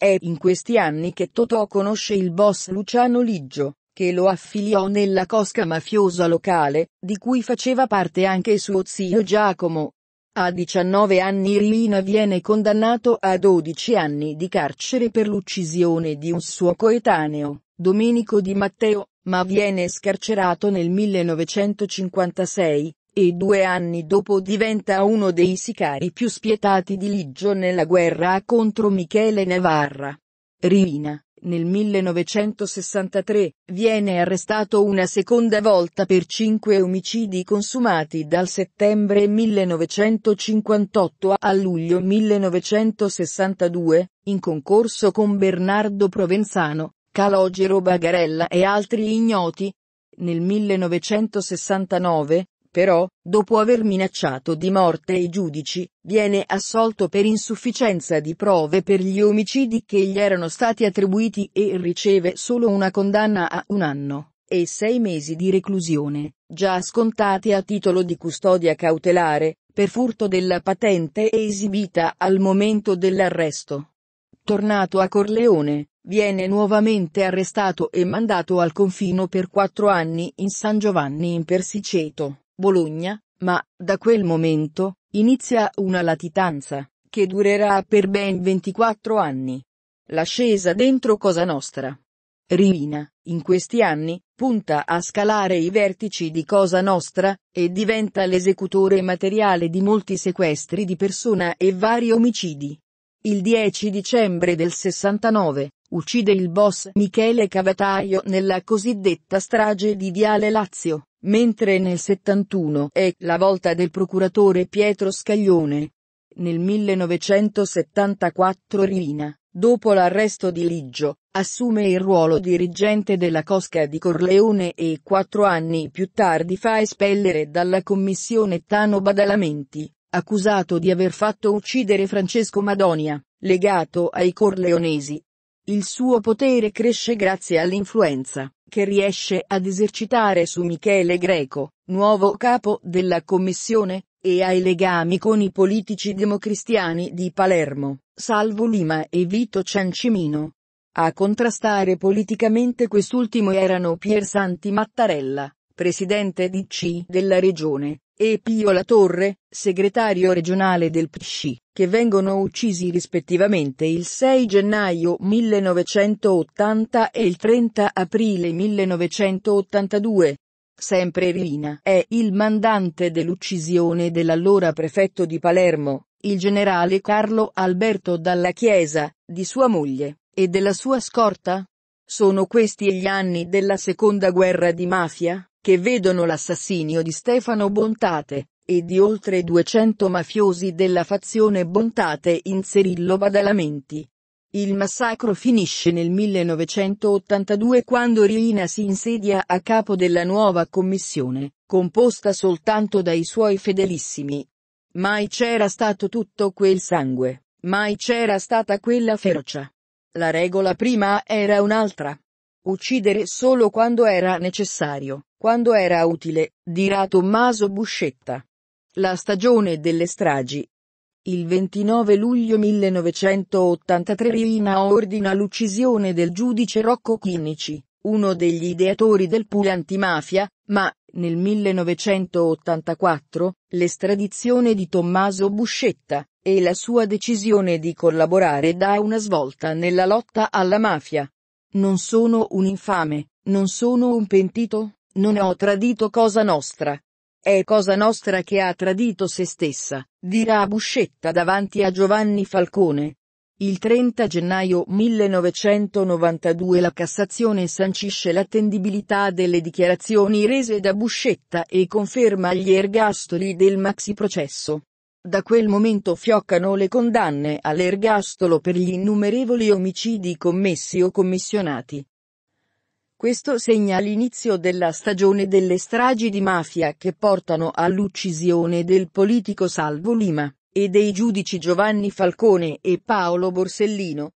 È in questi anni che Totò conosce il boss Luciano Liggio, che lo affiliò nella cosca mafiosa locale, di cui faceva parte anche suo zio Giacomo. A 19 anni Rina viene condannato a 12 anni di carcere per l'uccisione di un suo coetaneo, Domenico Di Matteo, ma viene scarcerato nel 1956, e due anni dopo diventa uno dei sicari più spietati di Liggio nella guerra contro Michele Navarra. Rina, nel 1963, viene arrestato una seconda volta per cinque omicidi consumati dal settembre 1958 a luglio 1962, in concorso con Bernardo Provenzano, Calogero Bagarella e altri ignoti. Nel 1969, però, dopo aver minacciato di morte i giudici, viene assolto per insufficienza di prove per gli omicidi che gli erano stati attribuiti e riceve solo una condanna a un anno e sei mesi di reclusione, già scontati a titolo di custodia cautelare, per furto della patente esibita al momento dell'arresto. Tornato a Corleone, viene nuovamente arrestato e mandato al confino per quattro anni in San Giovanni in Persiceto. Bologna, ma, da quel momento, inizia una latitanza, che durerà per ben 24 anni. L'ascesa dentro Cosa Nostra. Rivina, in questi anni, punta a scalare i vertici di Cosa Nostra, e diventa l'esecutore materiale di molti sequestri di persona e vari omicidi. Il 10 dicembre del 69, uccide il boss Michele Cavataio nella cosiddetta strage di Viale Lazio. Mentre nel 71 è la volta del procuratore Pietro Scaglione. Nel 1974 Rina, dopo l'arresto di Liggio, assume il ruolo dirigente della Cosca di Corleone e quattro anni più tardi fa espellere dalla commissione Tano Badalamenti, accusato di aver fatto uccidere Francesco Madonia, legato ai corleonesi, il suo potere cresce grazie all'influenza che riesce ad esercitare su Michele Greco, nuovo capo della commissione, e ai legami con i politici democristiani di Palermo, Salvo Lima e Vito Ciancimino. A contrastare politicamente quest'ultimo erano Pier Santi Mattarella, presidente di C della regione, e Pio La Torre, segretario regionale del PSC, che vengono uccisi rispettivamente il 6 gennaio 1980 e il 30 aprile 1982. Sempre Rina è il mandante dell'uccisione dell'allora prefetto di Palermo, il generale Carlo Alberto Dalla Chiesa, di sua moglie, e della sua scorta, sono questi gli anni della seconda guerra di mafia, che vedono l'assassinio di Stefano Bontate, e di oltre 200 mafiosi della fazione Bontate in Serillo Badalamenti. Il massacro finisce nel 1982 quando Riina si insedia a capo della nuova commissione, composta soltanto dai suoi fedelissimi. Mai c'era stato tutto quel sangue, mai c'era stata quella ferocia la regola prima era un'altra. Uccidere solo quando era necessario, quando era utile, dirà Tommaso Buscetta. La stagione delle stragi. Il 29 luglio 1983 Rina ordina l'uccisione del giudice Rocco Chinnici, uno degli ideatori del pool antimafia, ma, nel 1984, l'estradizione di Tommaso Buscetta, e la sua decisione di collaborare dà una svolta nella lotta alla mafia. Non sono un infame, non sono un pentito, non ho tradito Cosa Nostra. È Cosa Nostra che ha tradito se stessa, dirà Buscetta davanti a Giovanni Falcone, il 30 gennaio 1992 la Cassazione sancisce l'attendibilità delle dichiarazioni rese da Buscetta e conferma gli ergastoli del maxi processo. Da quel momento fioccano le condanne all'ergastolo per gli innumerevoli omicidi commessi o commissionati. Questo segna l'inizio della stagione delle stragi di mafia che portano all'uccisione del politico Salvo Lima e dei giudici Giovanni Falcone e Paolo Borsellino,